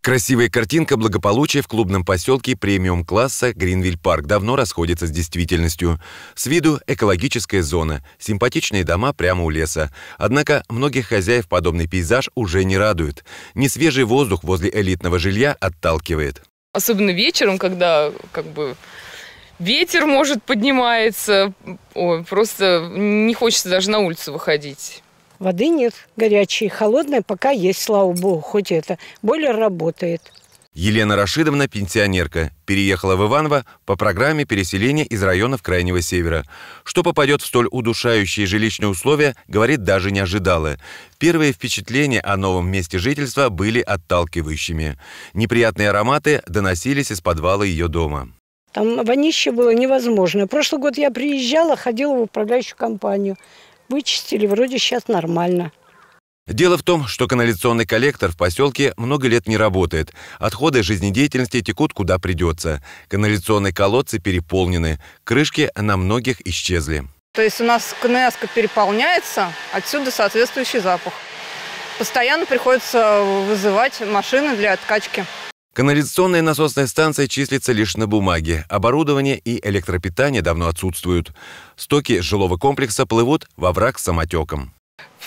Красивая картинка благополучия в клубном поселке премиум-класса Гринвиль-парк давно расходится с действительностью. С виду экологическая зона, симпатичные дома прямо у леса. Однако многих хозяев подобный пейзаж уже не радует. Несвежий воздух возле элитного жилья отталкивает. Особенно вечером, когда как бы ветер, может, поднимается. Ой, просто не хочется даже на улицу выходить. Воды нет горячей, холодная пока есть, слава богу, хоть это. Бойлер работает. Елена Рашидовна – пенсионерка. Переехала в Иваново по программе переселения из районов Крайнего Севера. Что попадет в столь удушающие жилищные условия, говорит, даже не ожидала. Первые впечатления о новом месте жительства были отталкивающими. Неприятные ароматы доносились из подвала ее дома. Там вонище было невозможно. Прошлый год я приезжала, ходила в управляющую компанию. Вычистили, вроде сейчас нормально. Дело в том, что канализационный коллектор в поселке много лет не работает. Отходы жизнедеятельности текут куда придется. Канализационные колодцы переполнены. Крышки на многих исчезли. То есть у нас КНС переполняется, отсюда соответствующий запах. Постоянно приходится вызывать машины для откачки. Канализационная насосная станция числится лишь на бумаге. Оборудование и электропитание давно отсутствуют. Стоки жилого комплекса плывут во враг с самотеком.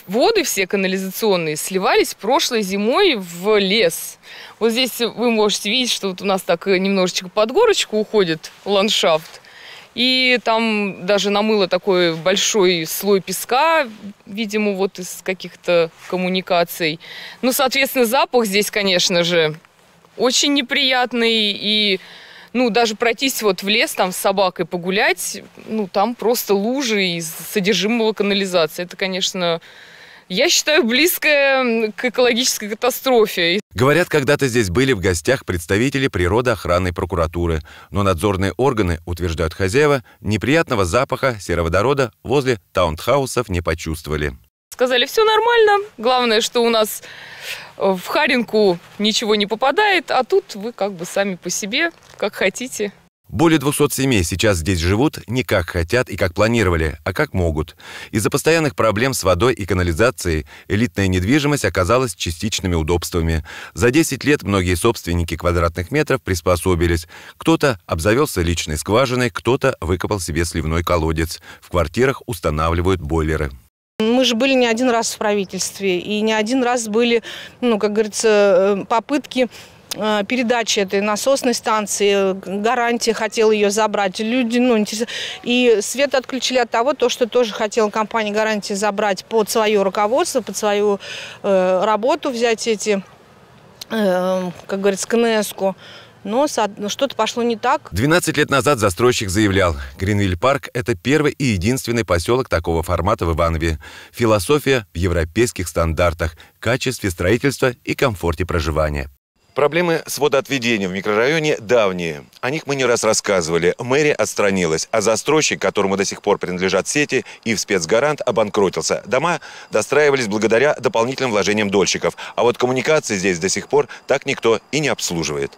Воды все канализационные сливались прошлой зимой в лес. Вот здесь вы можете видеть, что вот у нас так немножечко под горочку уходит ландшафт. И там даже намыло такой большой слой песка, видимо, вот из каких-то коммуникаций. Ну, соответственно, запах здесь, конечно же, очень неприятный и ну, даже пройтись вот в лес там с собакой погулять, ну, там просто лужи из содержимого канализации. Это, конечно, я считаю, близкое к экологической катастрофе. Говорят, когда-то здесь были в гостях представители природоохранной прокуратуры, но надзорные органы, утверждают хозяева, неприятного запаха сероводорода возле таунхаусов не почувствовали. Сказали, все нормально, главное, что у нас в Харинку ничего не попадает, а тут вы как бы сами по себе, как хотите. Более 200 семей сейчас здесь живут не как хотят и как планировали, а как могут. Из-за постоянных проблем с водой и канализацией элитная недвижимость оказалась частичными удобствами. За 10 лет многие собственники квадратных метров приспособились. Кто-то обзавелся личной скважиной, кто-то выкопал себе сливной колодец. В квартирах устанавливают бойлеры. Мы же были не один раз в правительстве, и не один раз были, ну, как говорится, э, попытки э, передачи этой насосной станции, гарантия хотела ее забрать. Люди, ну, И свет отключили от того, то, что тоже хотела компания гарантии забрать под свое руководство, под свою э, работу взять эти, э, как говорится, КНС-ку но что-то пошло не так. 12 лет назад застройщик заявлял, Гринвиль-парк – это первый и единственный поселок такого формата в Иванове. Философия в европейских стандартах, качестве строительства и комфорте проживания. Проблемы с водоотведением в микрорайоне давние. О них мы не раз рассказывали. Мэрия отстранилась, а застройщик, которому до сих пор принадлежат сети, и в спецгарант обанкротился. Дома достраивались благодаря дополнительным вложениям дольщиков. А вот коммуникации здесь до сих пор так никто и не обслуживает.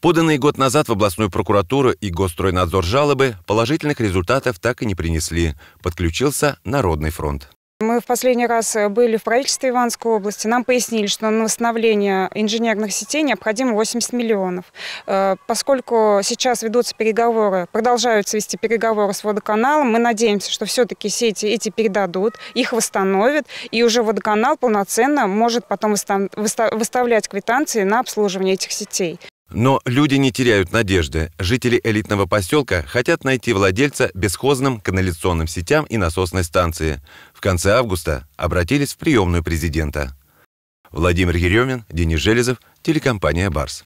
Поданные год назад в областную прокуратуру и Госстройнадзор жалобы положительных результатов так и не принесли. Подключился Народный фронт. Мы в последний раз были в правительстве Иванской области. Нам пояснили, что на восстановление инженерных сетей необходимо 80 миллионов. Э, поскольку сейчас ведутся переговоры, продолжаются вести переговоры с водоканалом, мы надеемся, что все-таки сети эти передадут, их восстановят, и уже водоканал полноценно может потом выставлять квитанции на обслуживание этих сетей. Но люди не теряют надежды. Жители элитного поселка хотят найти владельца бесхозным канализационным сетям и насосной станции. В конце августа обратились в приемную президента. Владимир Еремин, Денис Железов, телекомпания «Барс».